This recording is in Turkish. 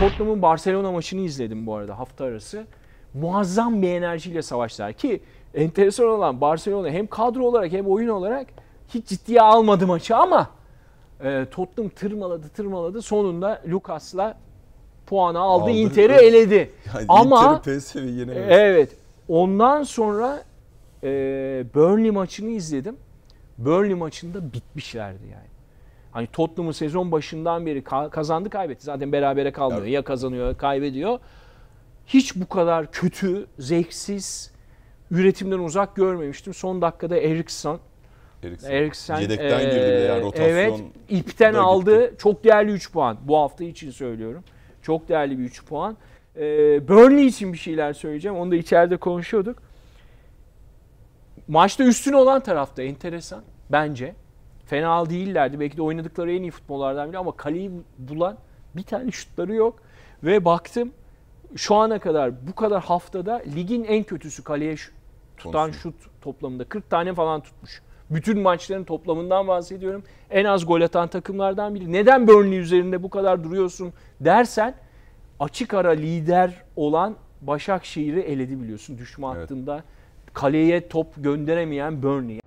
Tottenham'ın Barcelona maçını izledim bu arada hafta arası. Muazzam bir enerjiyle savaştılar ki enteresan olan Barcelona hem kadro olarak hem oyun olarak hiç ciddiye almadı maçı ama e, Tottenham tırmaladı tırmaladı sonunda Lucas'la puanı aldı, aldı. Inter'i eledi. Yani ama yine Evet. Ondan sonra e, Burnley maçını izledim. Burnley maçında bitmişlerdi yani. Hani Tottenham'ın sezon başından beri kazandı kaybetti. Zaten berabere kalmıyor. Evet. Ya kazanıyor ya kaybediyor. Hiç bu kadar kötü, zevksiz, üretimden uzak görmemiştim. Son dakikada Eriksen Eriksen. Eriksen Yedekten ee, girdi veya rotasyon. Evet, ipten aldı. Gitti. Çok değerli 3 puan. Bu hafta için söylüyorum. Çok değerli bir 3 puan. Ee, Burnley için bir şeyler söyleyeceğim. Onu da içeride konuşuyorduk. Maçta üstüne olan tarafta enteresan bence fena değillerdi. Belki de oynadıkları en iyi futbollardan biri ama kaleyi bulan bir tane şutları yok. Ve baktım şu ana kadar bu kadar haftada ligin en kötüsü kaleye tutan Olsun. şut toplamında 40 tane falan tutmuş. Bütün maçların toplamından bahsediyorum. En az gol atan takımlardan biri. Neden Burnley üzerinde bu kadar duruyorsun dersen açık ara lider olan Başakşehir'i eledi biliyorsun düşme evet. Kaleye top gönderemeyen Burnley.